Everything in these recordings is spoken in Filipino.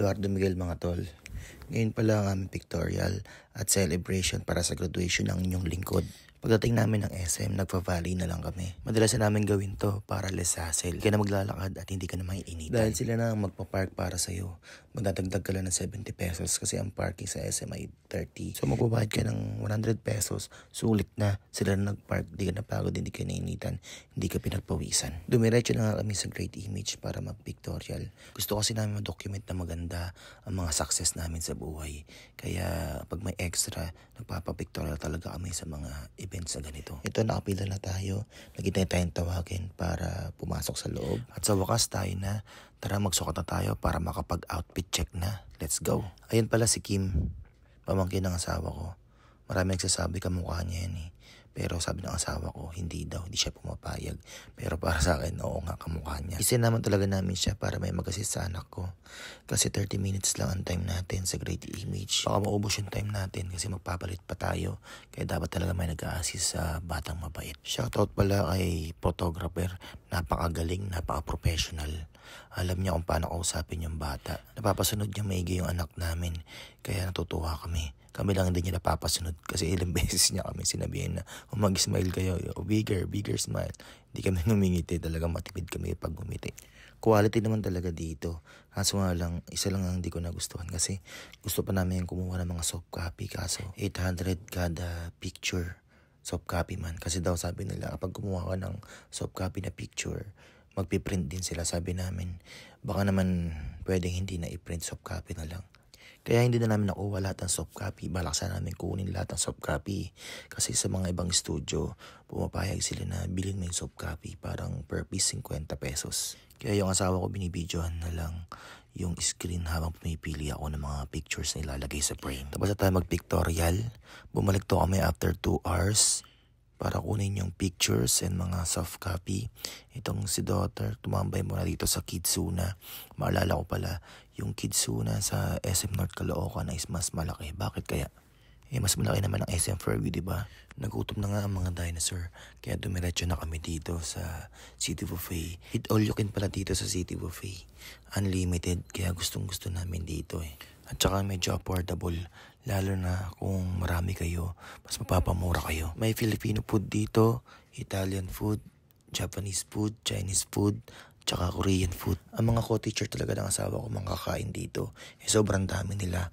Eduardo Miguel mga tol. Ngayon pala ang aming pictorial at celebration para sa graduation ng inyong lingkod. Pagdating namin ng SM, nagpa-valley na lang kami. Madalas na namin gawin to para less hassle. Hindi ka na maglalakad at hindi ka na maiinit. Dahil sila na ang magpa-park para sa'yo. Magdadagdag ka lang ng 70 pesos kasi ang parking sa SM ay 30. So magbabayad ka ng 100 pesos, sulit na. Sila na nag-park, hindi ka napagod, hindi ka nainitan, hindi ka pinagpawisan. Dumiretso na nga kami sa Great Image para mag-pictorial. Gusto kasi namin ma-document na maganda ang mga success namin sa buhay. Kaya pag may extra, nagpapapictorial talaga kami sa mga event sa ganito. Ito, nakapila na tayo. Nagintay tayong tawagin para pumasok sa loob. At sa wakas tayo na, tara magsukat na tayo para makapag-outfit check na. Let's go. Ayun pala si Kim, pamangkin ng asawa ko. Marami nagsasabi kamukha niya yan eh. Pero sabi ng asawa ko, hindi daw, hindi siya pumapayag. Pero para sa akin, oo nga, kamukha niya. Isa naman talaga namin siya para may mag sa anak ko. Kasi 30 minutes lang ang time natin sa great image. Baka maubos yung time natin kasi magpapalit pa tayo. Kaya dapat talaga may nag assist sa batang mabait. Shoutout pala kay photographer. Napakagaling, napaka-professional. Alam niya kung paano kausapin yung bata. Napapasunod niya maigi yung anak namin. Kaya natutuwa kami kami lang din niya napapasunod kasi ilang beses niya kami sinabihin na oh, mag-smile kayo, oh, bigger, bigger smile. Hindi kami ngumingiti, talaga matipid kami pag ngumiti. Quality naman talaga dito. Kaso nga lang, isa lang ang hindi ko nagustuhan kasi gusto pa namin kumuha ng mga soft copy kaso 800 kada picture soft copy man. Kasi daw sabi nila kapag kumuha ka ng soft copy na picture, magpiprint din sila sabi namin. Baka naman pwedeng hindi na i-print soft copy na lang. Kaya hindi na namin nakuha lahat ng soft copy. Balak sana namin kunin lahat ng soft copy. Kasi sa mga ibang studio, pumapayag sila na bilhin mo yung soft copy. Parang per piece 50 pesos. Kaya yung asawa ko binibidyohan na lang yung screen habang pumipili ako ng mga pictures na ilalagay sa frame. Tapos na tayo mag-pictorial. Bumalik to kami after 2 hours para kunin yung pictures and mga soft copy. Itong si daughter, tumambay muna dito sa Kidsuna. Maalala ko pala, yung Kidsuna sa SM North Caloocan ay mas malaki. Bakit kaya? Eh, mas malaki naman ang SM Fairview, di ba? Nagutom na nga ang mga dinosaur. Kaya dumiretso na kami dito sa City Buffet. Hit all you can pala dito sa City Buffet. Unlimited. Kaya gustong gusto namin dito eh at saka medyo affordable lalo na kung marami kayo mas mapapamura kayo may Filipino food dito Italian food Japanese food Chinese food tsaka Korean food ang mga co-teacher talaga ng asawa ko mga dito eh, sobrang dami nila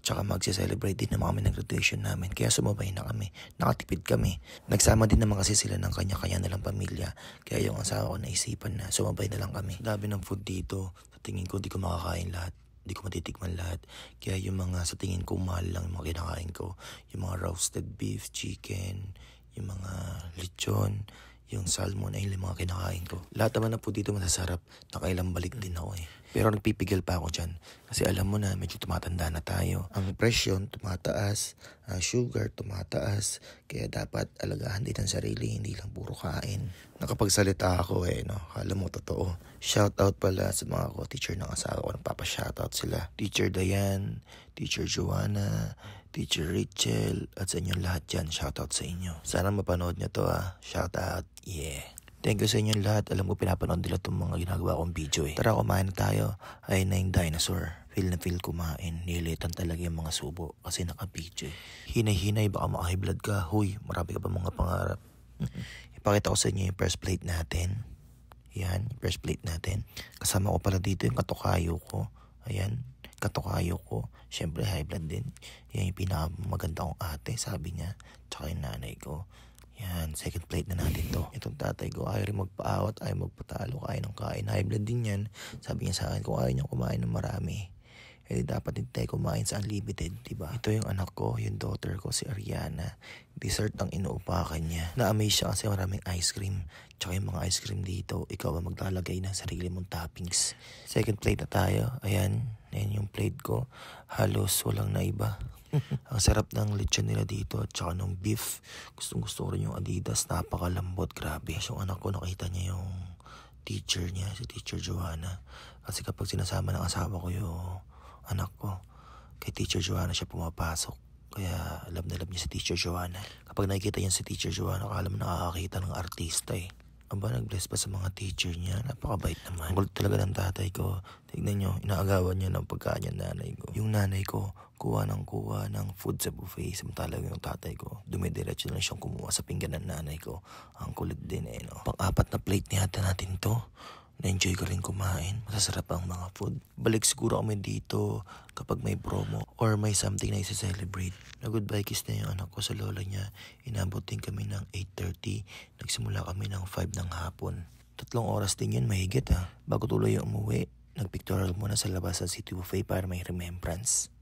at saka magse-celebrate din naman kami ng graduation namin. Kaya sumabay na kami. Nakatipid kami. Nagsama din naman kasi sila ng kanya-kanya nilang pamilya. Kaya yung asawa ko naisipan na sumabay na lang kami. Dabi ng food dito. Sa tingin ko di ko makakain lahat. Hindi ko matitikman lahat. Kaya yung mga sa tingin ko mahal lang yung mga kinakain ko. Yung mga roasted beef, chicken, yung mga lechon, yung salmon ay yung mga kinakain ko. Lahat naman na po dito masasarap. Nakailang balik din ako eh. Pero nagpipigil pa ako dyan. Kasi alam mo na, medyo tumatanda na tayo. Ang presyon tumataas, ang sugar tumataas, kaya dapat alagahan din ang sarili, hindi lang puro kain. Nakapagsalita ako eh, no? Kala mo totoo. Shoutout pala sa mga ko, teacher ng asawa ko, nagpapashoutout sila. Teacher Diane, Teacher Joanna, Teacher Rachel, at sa inyong lahat dyan, shoutout sa inyo. Sana mapanood nyo to ah. Shoutout, yeah. Thank you sa inyo lahat. Alam ko pinapanood nila itong mga ginagawa kong video eh. Tara kumain na tayo. Ay na yung dinosaur. Feel na feel kumain. Nilitan talaga yung mga subo kasi naka-video eh. Hinay-hinay baka maka-high ka. Hoy, marami ka pa mga pangarap. Ipakita ko sa inyo yung first plate natin. Yan, first plate natin. Kasama ko pala dito yung katukayo ko. Ayan, katukayo ko. Siyempre high blood din. Yan yung pinakamaganda kong ate, sabi niya. Tsaka yung nanay ko yan, second plate na natin to. Itong tatay ko, ayaw rin magpaawat, ayaw magpatalo, kain ng kain. High blood din yan. Sabi niya sa akin, kung ayaw niya kumain ng marami, eh dapat din tayo kumain sa unlimited, di ba? Ito yung anak ko, yung daughter ko, si Ariana. Dessert ang inuupakan niya. Na-amaze siya kasi maraming ice cream. Tsaka yung mga ice cream dito, ikaw ang maglalagay ng sarili mong toppings. Second plate na tayo. Ayan, ayan yung plate ko. Halos walang naiba. Ang sarap ng lechon nila dito at saka ng beef. Gustong gusto ko rin yung Adidas. Napakalambot. Grabe. Yung anak ko nakita niya yung teacher niya, si teacher Joanna. Kasi kapag sinasama ng asawa ko yung anak ko, kay teacher Joanna siya pumapasok. Kaya alam na alam niya si Teacher Joanna. Kapag nakikita niya si Teacher Joanna, alam na nakakakita ng artista eh. Aba, nag-bless pa sa mga teacher niya. Napakabait naman. Ang talaga ng tatay ko. Tignan nyo, inaagawan niya ng pagkain ng nanay ko. Yung nanay ko, kuha ng kuha ng food sa buffet. Samantala yung tatay ko, dumidiretso na siyang kumuha sa pinggan ng nanay ko. Ang kulit din eh, no? Pang-apat na plate niya natin to. Na-enjoy ko rin kumain. Masasarap ang mga food. Balik siguro kami dito kapag may promo or may something na isa-celebrate. Na goodbye kiss na yung anak ko sa lola niya. Inabot din kami ng 8.30. Nagsimula kami ng 5 ng hapon. Tatlong oras din yun, mahigit ha. Bago tuloy yung umuwi, nagpictorial muna sa labas sa City Buffet para may remembrance.